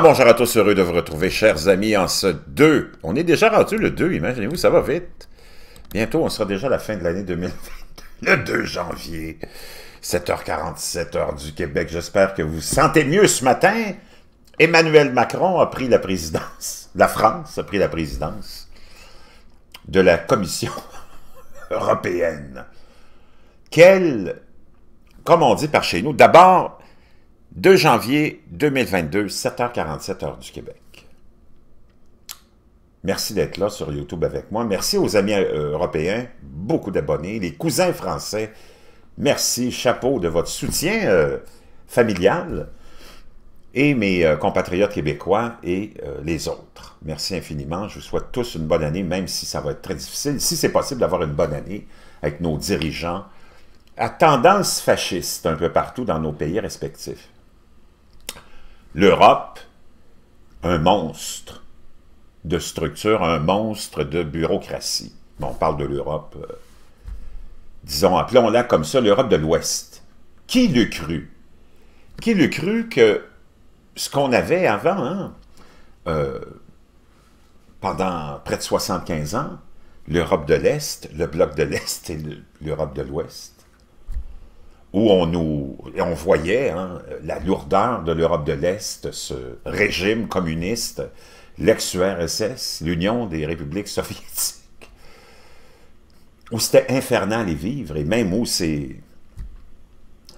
Ah, bonjour à tous, heureux de vous retrouver, chers amis, en ce 2. On est déjà rendu le 2, imaginez-vous, ça va vite. Bientôt, on sera déjà à la fin de l'année 2020. le 2 janvier, 7h47, du Québec. J'espère que vous vous sentez mieux ce matin. Emmanuel Macron a pris la présidence, la France a pris la présidence de la Commission européenne. Quelle, comme on dit par chez nous, d'abord 2 janvier 2022, 7h47 heure du Québec. Merci d'être là sur YouTube avec moi. Merci aux amis euh, européens, beaucoup d'abonnés, les cousins français. Merci, chapeau de votre soutien euh, familial et mes euh, compatriotes québécois et les autres. Merci infiniment. Je vous souhaite tous une bonne année, même si ça va être très difficile. Si c'est possible d'avoir une bonne année avec nos dirigeants à tendance fasciste un peu partout dans nos pays respectifs. L'Europe, un monstre de structure, un monstre de bureaucratie. on parle de l'Europe, euh, disons, appelons-la comme ça, l'Europe de l'Ouest. Qui l'eût cru? Qui l'eût cru que ce qu'on avait avant, hein, euh, pendant près de 75 ans, l'Europe de l'Est, le bloc de l'Est et l'Europe de l'Ouest, où on nous, on voyait hein, la lourdeur de l'Europe de l'Est, ce régime communiste, l'ex-URSS, l'Union des républiques soviétiques, où c'était infernal et vivre, et même où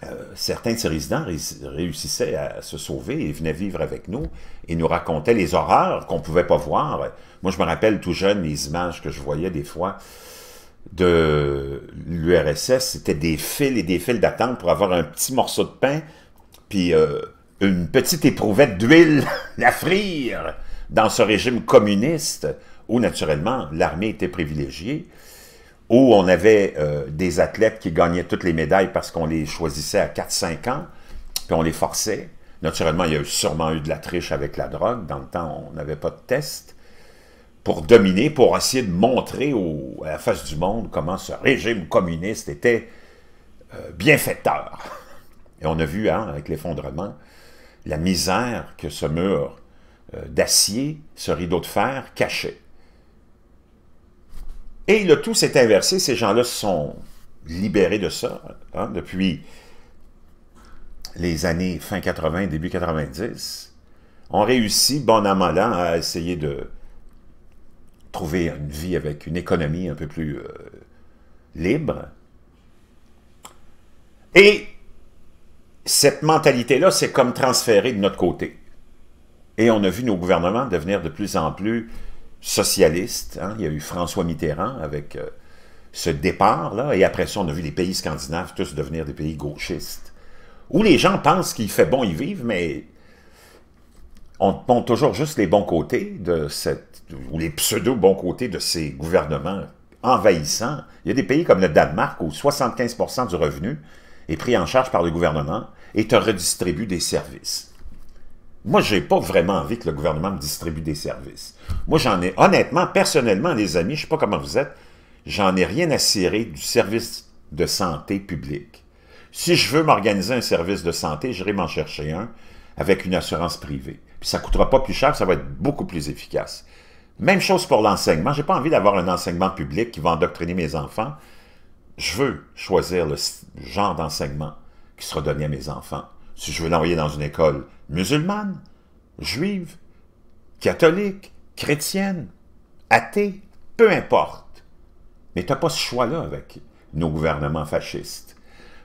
euh, certains de ces résidents réussissaient à se sauver et venaient vivre avec nous et nous racontaient les horreurs qu'on ne pouvait pas voir. Moi, je me rappelle tout jeune les images que je voyais des fois de l'URSS, c'était des fils et des fils d'attente pour avoir un petit morceau de pain, puis euh, une petite éprouvette d'huile à frire dans ce régime communiste, où naturellement l'armée était privilégiée, où on avait euh, des athlètes qui gagnaient toutes les médailles parce qu'on les choisissait à 4-5 ans, puis on les forçait. Naturellement, il y a sûrement eu de la triche avec la drogue. Dans le temps, on n'avait pas de test pour dominer, pour essayer de montrer à la face du monde comment ce régime communiste était euh, bienfaiteur. Et on a vu, hein, avec l'effondrement, la misère que ce mur euh, d'acier, ce rideau de fer, cachait. Et le tout s'est inversé, ces gens-là se sont libérés de ça hein, depuis les années fin 80, début 90. ont réussi, bon à à essayer de trouver une vie avec une économie un peu plus euh, libre. Et cette mentalité-là c'est comme transférée de notre côté. Et on a vu nos gouvernements devenir de plus en plus socialistes. Hein. Il y a eu François Mitterrand avec euh, ce départ-là, et après ça, on a vu les pays scandinaves tous devenir des pays gauchistes, où les gens pensent qu'il fait bon y vivre, mais on tend toujours juste les bons côtés de cette ou les pseudo bon côtés de ces gouvernements envahissants. Il y a des pays comme le Danemark où 75 du revenu est pris en charge par le gouvernement et te redistribue des services. Moi, n'ai pas vraiment envie que le gouvernement me distribue des services. Moi, j'en ai, honnêtement, personnellement, les amis, je sais pas comment vous êtes, j'en ai rien à cirer du service de santé public. Si je veux m'organiser un service de santé, j'irai m'en chercher un avec une assurance privée. Puis ça coûtera pas plus cher, ça va être beaucoup plus efficace. Même chose pour l'enseignement. J'ai pas envie d'avoir un enseignement public qui va endoctriner mes enfants. Je veux choisir le genre d'enseignement qui sera donné à mes enfants. Si je veux l'envoyer dans une école musulmane, juive, catholique, chrétienne, athée, peu importe. Mais tu n'as pas ce choix-là avec nos gouvernements fascistes.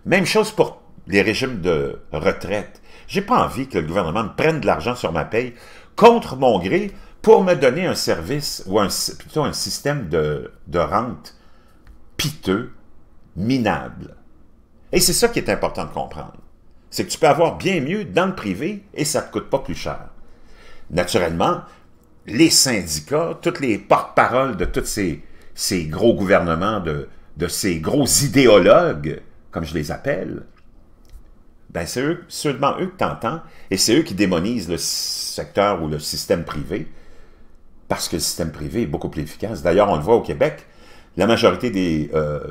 Même chose pour les régimes de retraite. J'ai pas envie que le gouvernement me prenne de l'argent sur ma paye contre mon gré pour me donner un service, ou plutôt un système de, rente piteux, minable. Et c'est ça qui est important de comprendre. C'est que tu peux avoir bien mieux dans le privé et ça ne te coûte pas plus cher. Naturellement, les syndicats, toutes les porte-paroles de tous ces, gros gouvernements, de, ces gros idéologues, comme je les appelle, ben c'est eux, seulement eux que tu entends et c'est eux qui démonisent le secteur ou le système privé parce que le système privé est beaucoup plus efficace. D'ailleurs, on le voit au Québec, la majorité des euh,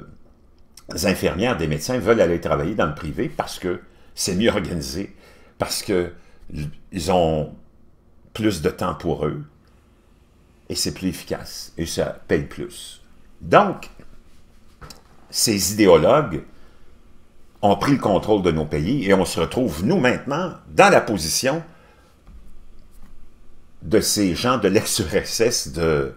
infirmières, des médecins veulent aller travailler dans le privé parce que c'est mieux organisé, parce qu'ils ils ont plus de temps pour eux, et c'est plus efficace, et ça paye plus. Donc, ces idéologues ont pris le contrôle de nos pays, et on se retrouve, nous, maintenant, dans la position de ces gens de l'ex-URSS de,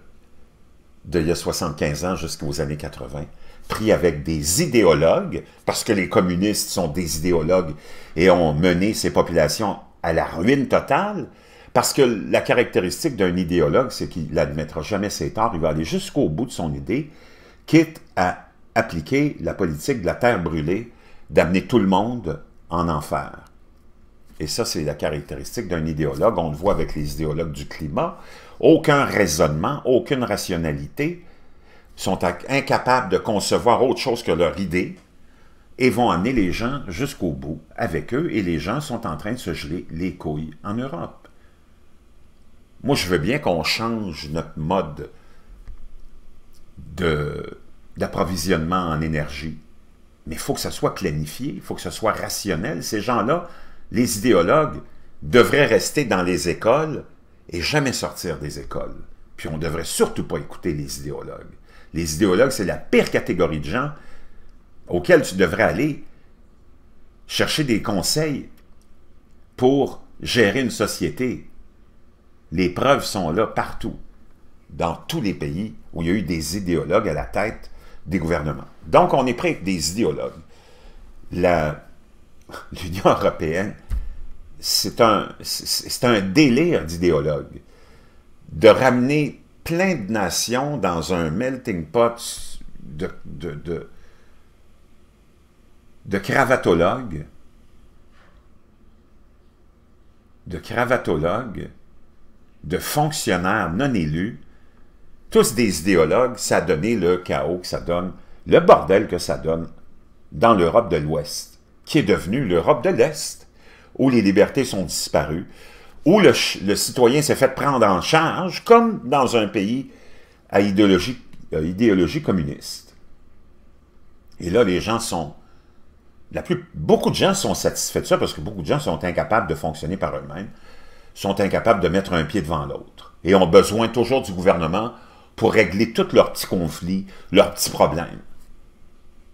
de il y 75 ans jusqu'aux années 80, pris avec des idéologues, parce que les communistes sont des idéologues et ont mené ces populations à la ruine totale, parce que la caractéristique d'un idéologue, c'est qu'il n'admettra jamais ses torts, il va aller jusqu'au bout de son idée, quitte à appliquer la politique de la terre brûlée, d'amener tout le monde en enfer et ça c'est la caractéristique d'un idéologue, on le voit avec les idéologues du climat, aucun raisonnement, aucune rationalité, sont incapables de concevoir autre chose que leur idée et vont amener les gens jusqu'au bout avec eux et les gens sont en train de se geler les couilles en Europe. Moi, je veux bien qu'on change notre mode d'approvisionnement en énergie, mais il faut que ça soit planifié, il faut que ce soit rationnel. Ces gens-là les idéologues devraient rester dans les écoles et jamais sortir des écoles. Puis on ne devrait surtout pas écouter les idéologues. Les idéologues, c'est la pire catégorie de gens auxquels tu devrais aller chercher des conseils pour gérer une société. Les preuves sont là partout, dans tous les pays où il y a eu des idéologues à la tête des gouvernements. Donc, on est avec des idéologues. La, l'Union européenne, c'est un, délire d'idéologue de ramener plein de nations dans un melting pot de, de cravatologues, de cravatologues, de fonctionnaires non élus, tous des idéologues, ça a donné le chaos que ça donne, le bordel que ça donne dans l'Europe de l'Ouest qui est devenue l'Europe de l'Est, où les libertés sont disparues, où le, citoyen s'est fait prendre en charge, comme dans un pays à idéologie, idéologie communiste. Et là, les gens sont... La plus, beaucoup de gens sont satisfaits de ça parce que beaucoup de gens sont incapables de fonctionner par eux-mêmes, sont incapables de mettre un pied devant l'autre et ont besoin toujours du gouvernement pour régler tous leurs petits conflits, leurs petits problèmes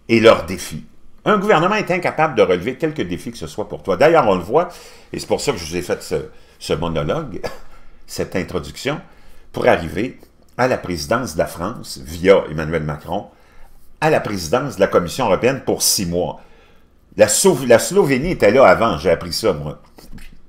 et leurs défis. Un gouvernement est incapable de relever quelques défis que ce soit pour toi. D'ailleurs, on le voit, et c'est pour ça que je vous ai fait ce, monologue, cette introduction, pour arriver à la présidence de la France, via Emmanuel Macron, à la présidence de la Commission européenne pour six mois. La, Slovénie était là avant, j'ai appris ça, moi.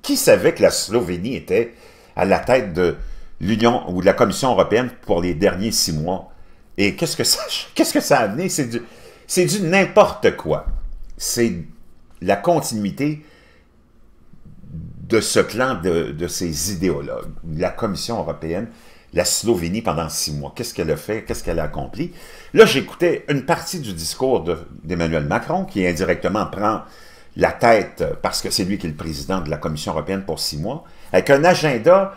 Qui savait que la Slovénie était à la tête de l'Union ou de la Commission européenne pour les derniers six mois? Et qu'est-ce que ça, qu'est-ce que ça a amené? C'est du c'est du n'importe quoi. C'est la continuité de ce clan de, de ces idéologues, la Commission européenne, la Slovénie pendant six mois. Qu'est-ce qu'elle a fait? Qu'est-ce qu'elle a accompli? Là, j'écoutais une partie du discours d'Emmanuel Macron qui indirectement prend la tête, euh, parce que c'est lui qui est le président de la Commission européenne pour six mois, avec un agenda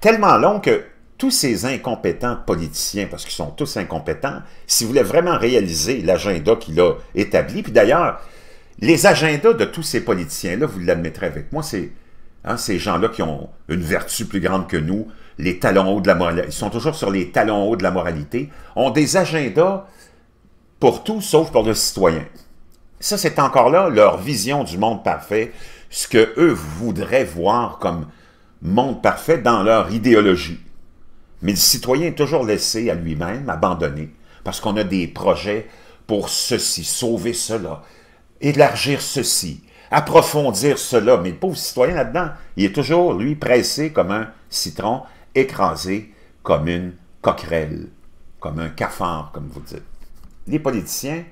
tellement long que tous ces incompétents politiciens, parce qu'ils sont tous incompétents, s'ils voulaient vraiment réaliser l'agenda qu'il a établi, puis d'ailleurs, les agendas de tous ces politiciens-là, vous l'admettrez avec moi, c'est hein, ces gens-là qui ont une vertu plus grande que nous, les talons hauts de la moralité, ils sont toujours sur les talons hauts de la moralité, ont des agendas pour tout sauf pour le citoyen. Ça, c'est encore là leur vision du monde parfait, ce que eux voudraient voir comme monde parfait dans leur idéologie. Mais le citoyen est toujours laissé à lui-même, abandonné, parce qu'on a des projets pour ceci, sauver cela, élargir ceci, approfondir cela. Mais le pauvre citoyen là-dedans, il est toujours, lui, pressé comme un citron, écrasé comme une coquerelle, comme un cafard, comme vous dites. Les politiciens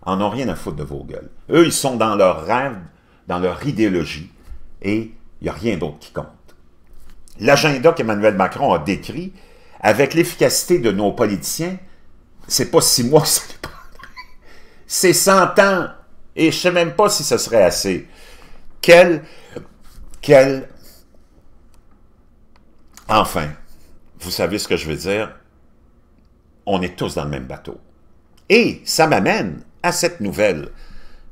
en ont rien à foutre de vos gueules. Eux, ils sont dans leur rêve, dans leur idéologie, et il n'y a rien d'autre qui compte. L'agenda qu'Emmanuel Macron a décrit, avec l'efficacité de nos politiciens, c'est pas six mois C'est 100 ans. Et je sais même pas si ce serait assez. Quel... Quel... Enfin, vous savez ce que je veux dire. On est tous dans le même bateau. Et ça m'amène à cette nouvelle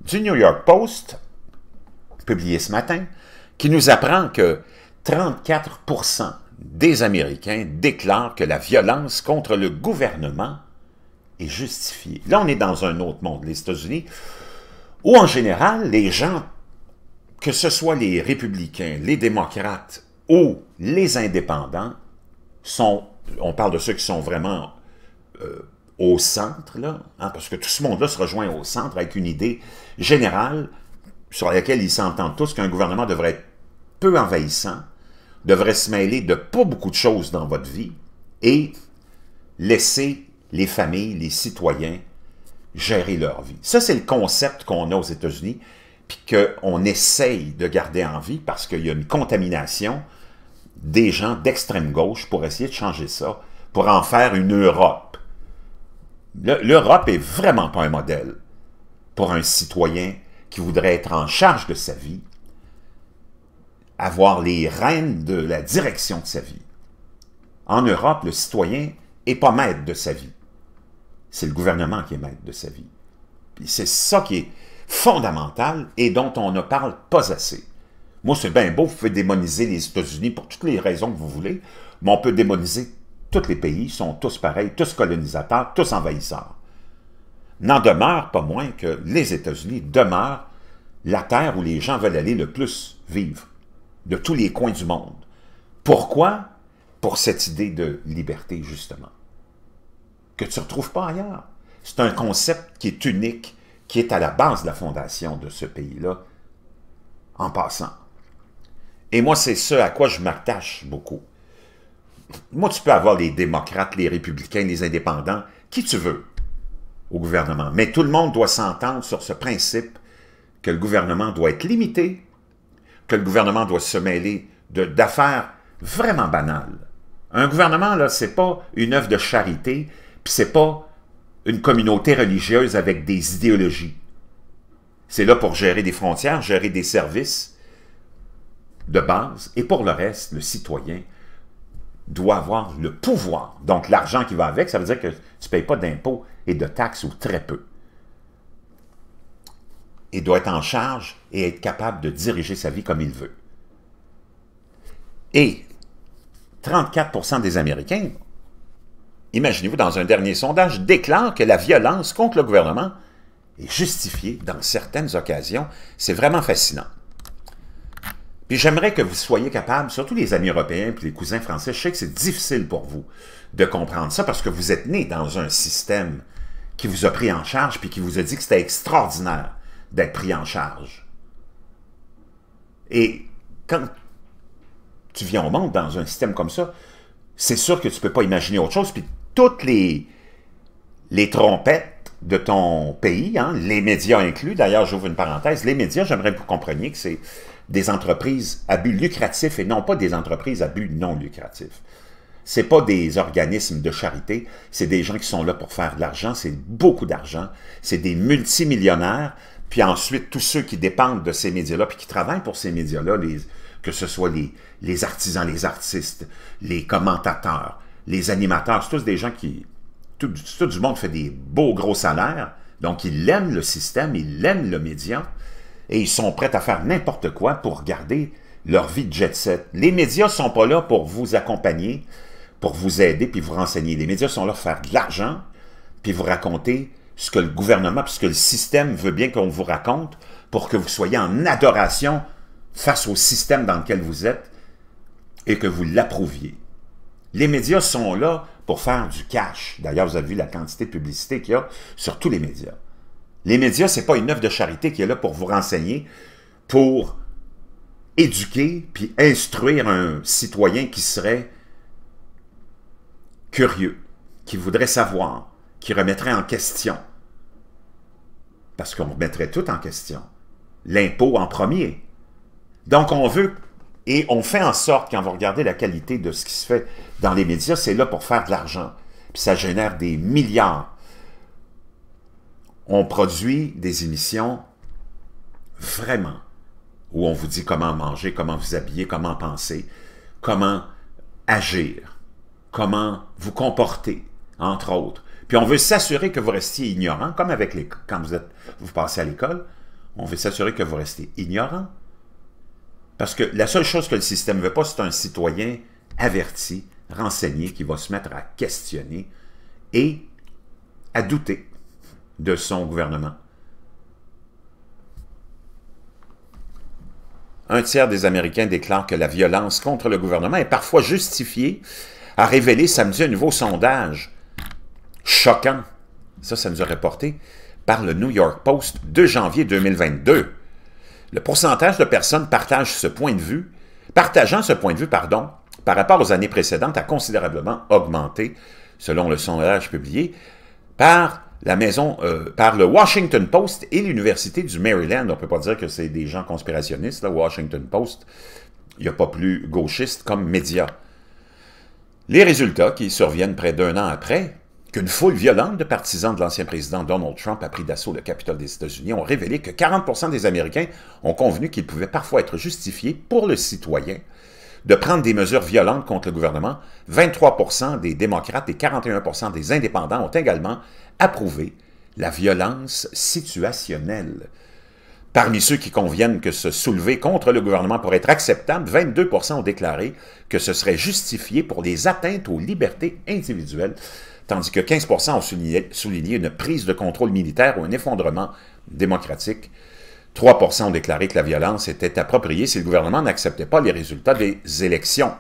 du New York Post, publiée ce matin, qui nous apprend que 34 des Américains déclarent que la violence contre le gouvernement est justifiée. Là, on est dans un autre monde, les États-Unis, où en général, les gens, que ce soit les républicains, les démocrates ou les indépendants, sont, on parle de ceux qui sont vraiment euh, au centre, hein, parce que tout ce monde-là se rejoint au centre avec une idée générale sur laquelle ils s'entendent tous qu'un gouvernement devrait être peu envahissant, devrait se mêler de pas beaucoup de choses dans votre vie et laisser les familles, les citoyens gérer leur vie. Ça, c'est le concept qu'on a aux États-Unis, puis qu'on essaye de garder en vie parce qu'il y a une contamination des gens d'extrême gauche pour essayer de changer ça, pour en faire une Europe. L'Europe n'est vraiment pas un modèle pour un citoyen qui voudrait être en charge de sa vie avoir les rênes de la direction de sa vie. En Europe, le citoyen n'est pas maître de sa vie. C'est le gouvernement qui est maître de sa vie. C'est ça qui est fondamental et dont on ne parle pas assez. Moi, c'est bien beau, vous pouvez démoniser les États-Unis pour toutes les raisons que vous voulez, mais on peut démoniser tous les pays, ils sont tous pareils, tous colonisateurs, tous envahisseurs. N'en demeure pas moins que les États-Unis demeurent la terre où les gens veulent aller le plus vivre de tous les coins du monde. Pourquoi? Pour cette idée de liberté, justement, que tu ne retrouves pas ailleurs. C'est un concept qui est unique, qui est à la base de la fondation de ce pays-là, en passant. Et moi, c'est ce à quoi je m'attache beaucoup. Moi, tu peux avoir les démocrates, les républicains, les indépendants, qui tu veux au gouvernement. Mais tout le monde doit s'entendre sur ce principe que le gouvernement doit être limité que le gouvernement doit se mêler d'affaires vraiment banales. Un gouvernement, là, n'est pas une œuvre de charité, puis n'est pas une communauté religieuse avec des idéologies. C'est là pour gérer des frontières, gérer des services de base, et pour le reste, le citoyen doit avoir le pouvoir. Donc l'argent qui va avec, ça veut dire que tu ne payes pas d'impôts et de taxes ou très peu il doit être en charge et être capable de diriger sa vie comme il veut. Et 34 des Américains, imaginez-vous, dans un dernier sondage, déclarent que la violence contre le gouvernement est justifiée dans certaines occasions. C'est vraiment fascinant. Puis j'aimerais que vous soyez capables, surtout les amis européens puis les cousins français, je sais que c'est difficile pour vous de comprendre ça parce que vous êtes né dans un système qui vous a pris en charge puis qui vous a dit que c'était extraordinaire d'être pris en charge. Et quand tu viens au monde dans un système comme ça, c'est sûr que tu ne peux pas imaginer autre chose. Puis toutes les, les trompettes de ton pays, hein, les médias inclus, d'ailleurs j'ouvre une parenthèse, les médias, j'aimerais que vous compreniez que c'est des entreprises à but lucratif et non pas des entreprises à but non lucratif. C'est pas des organismes de charité, c'est des gens qui sont là pour faire de l'argent, c'est beaucoup d'argent, c'est des multimillionnaires, puis ensuite, tous ceux qui dépendent de ces médias-là, puis qui travaillent pour ces médias-là, que ce soit les, artisans, les artistes, les commentateurs, les animateurs, c'est tous des gens qui... Tout, tout du monde fait des beaux gros salaires, donc ils aiment le système, ils aiment le média, et ils sont prêts à faire n'importe quoi pour garder leur vie de jet-set. Les médias sont pas là pour vous accompagner, pour vous aider, puis vous renseigner. Les médias sont là pour faire de l'argent, puis vous raconter ce que le gouvernement, ce que le système veut bien qu'on vous raconte pour que vous soyez en adoration face au système dans lequel vous êtes et que vous l'approuviez. Les médias sont là pour faire du cash. D'ailleurs, vous avez vu la quantité de publicité qu'il y a sur tous les médias. Les médias, ce n'est pas une œuvre de charité qui est là pour vous renseigner, pour éduquer puis instruire un citoyen qui serait curieux, qui voudrait savoir, qui remettrait en question. Parce qu'on remettrait tout en question. L'impôt en premier. Donc, on veut et on fait en sorte, quand vous regardez la qualité de ce qui se fait dans les médias, c'est là pour faire de l'argent. Puis ça génère des milliards. On produit des émissions vraiment où on vous dit comment manger, comment vous habiller, comment penser, comment agir, comment vous comporter, entre autres. Puis on veut s'assurer que vous restiez ignorant, comme avec les, quand vous, êtes, vous passez à l'école, on veut s'assurer que vous restez ignorant. Parce que la seule chose que le système ne veut pas, c'est un citoyen averti, renseigné, qui va se mettre à questionner et à douter de son gouvernement. Un tiers des Américains déclarent que la violence contre le gouvernement est parfois justifiée, a révélé samedi un nouveau sondage choquant. Ça, ça nous a reporté par le New York Post de janvier 2022. Le pourcentage de personnes partagent ce point de vue, partageant ce point de vue, pardon, par rapport aux années précédentes, a considérablement augmenté, selon le sondage publié, par la maison, euh, par le Washington Post et l'Université du Maryland. On ne peut pas dire que c'est des gens conspirationnistes, le Washington Post. Il n'y a pas plus gauchiste comme média. Les résultats, qui surviennent près d'un an après, qu'une foule violente de partisans de l'ancien président Donald Trump a pris d'assaut le Capitole des États-Unis ont révélé que 40 des Américains ont convenu qu'il pouvait parfois être justifié pour le citoyen de prendre des mesures violentes contre le gouvernement. 23 des démocrates et 41 des indépendants ont également approuvé la violence situationnelle. Parmi ceux qui conviennent que se soulever contre le gouvernement pourrait être acceptable, 22 ont déclaré que ce serait justifié pour des atteintes aux libertés individuelles tandis que 15 ont souligné, une prise de contrôle militaire ou un effondrement démocratique. 3 ont déclaré que la violence était appropriée si le gouvernement n'acceptait pas les résultats des élections.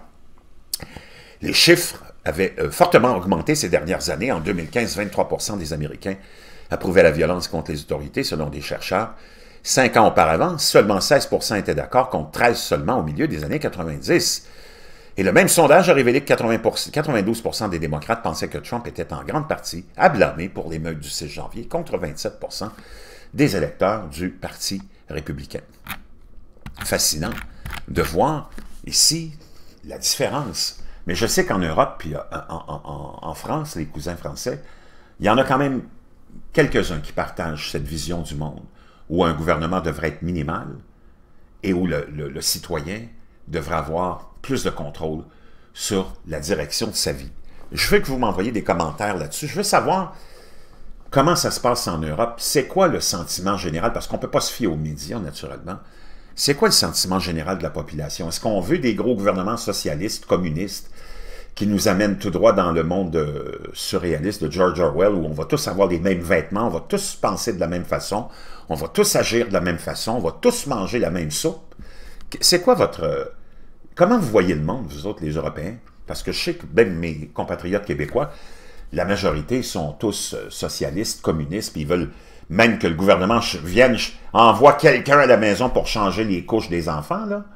Les chiffres avaient euh, fortement augmenté ces dernières années. En 2015, 23 des Américains approuvaient la violence contre les autorités, selon des chercheurs. Cinq ans auparavant, seulement 16 étaient d'accord, contre 13 seulement au milieu des années 90. Et le même sondage a révélé que 92 des démocrates pensaient que Trump était en grande partie à blâmer pour l'émeute du 6 janvier contre 27 des électeurs du Parti républicain. Fascinant de voir ici la différence. Mais je sais qu'en Europe, puis euh, en, France, les cousins français, il y en a quand même quelques-uns qui partagent cette vision du monde où un gouvernement devrait être minimal et où le citoyen devrait avoir plus de contrôle sur la direction de sa vie. Je veux que vous m'envoyiez des commentaires là-dessus. Je veux savoir comment ça se passe en Europe. C'est quoi le sentiment général? Parce qu'on ne peut pas se fier aux médias, naturellement. C'est quoi le sentiment général de la population? Est-ce qu'on veut des gros gouvernements socialistes, communistes, qui nous amènent tout droit dans le monde euh, surréaliste de George Orwell, où on va tous avoir les mêmes vêtements, on va tous penser de la même façon, on va tous agir de la même façon, on va tous manger la même soupe? C'est quoi votre euh, Comment vous voyez le monde, vous autres, les Européens? Parce que je sais que mes compatriotes québécois, la majorité sont tous euh, socialistes, communistes, puis ils veulent même que le gouvernement vienne, envoie quelqu'un à la maison pour changer les couches des enfants, là.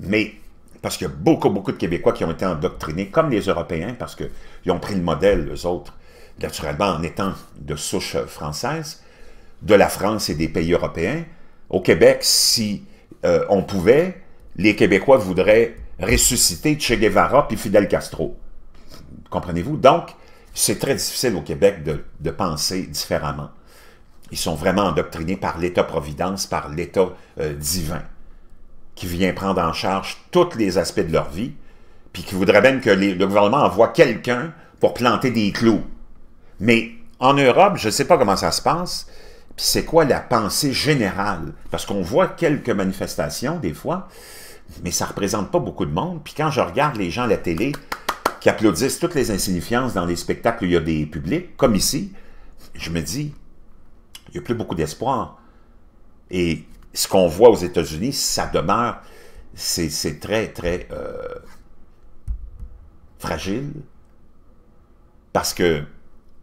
Mais, parce qu'il y a beaucoup, beaucoup de Québécois qui ont été endoctrinés, comme les Européens, parce qu'ils ont pris le modèle, eux autres, naturellement, en étant de souche euh, française, de la France et des pays européens. Au Québec, si euh, on pouvait, les Québécois voudraient ressusciter Che Guevara puis Fidel Castro. Comprenez-vous? Donc, c'est très difficile au Québec de, penser différemment. Ils sont vraiment endoctrinés par l'État-providence, par l'État euh, divin, qui vient prendre en charge tous les aspects de leur vie, puis qui voudrait même que le gouvernement envoie quelqu'un pour planter des clous. Mais en Europe, je ne sais pas comment ça se passe, c'est quoi la pensée générale? Parce qu'on voit quelques manifestations des fois, mais ça ne représente pas beaucoup de monde. Puis quand je regarde les gens à la télé qui applaudissent toutes les insignifiances dans les spectacles où il y a des publics, comme ici, je me dis, il n'y a plus beaucoup d'espoir. Et ce qu'on voit aux États-Unis, ça demeure, c'est très, très euh, fragile, parce que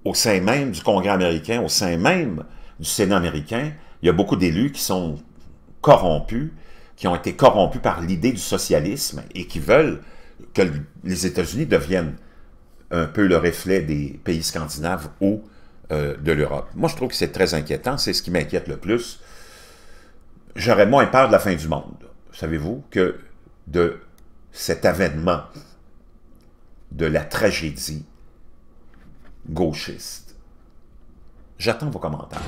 au sein même du Congrès américain, au sein même du Sénat américain, il y a beaucoup d'élus qui sont corrompus, qui ont été corrompus par l'idée du socialisme et qui veulent que les États-Unis deviennent un peu le reflet des pays scandinaves ou euh, de l'Europe. Moi, je trouve que c'est très inquiétant. C'est ce qui m'inquiète le plus. J'aurais moins peur de la fin du monde, savez-vous, que de cet avènement de la tragédie gauchiste. J'attends vos commentaires.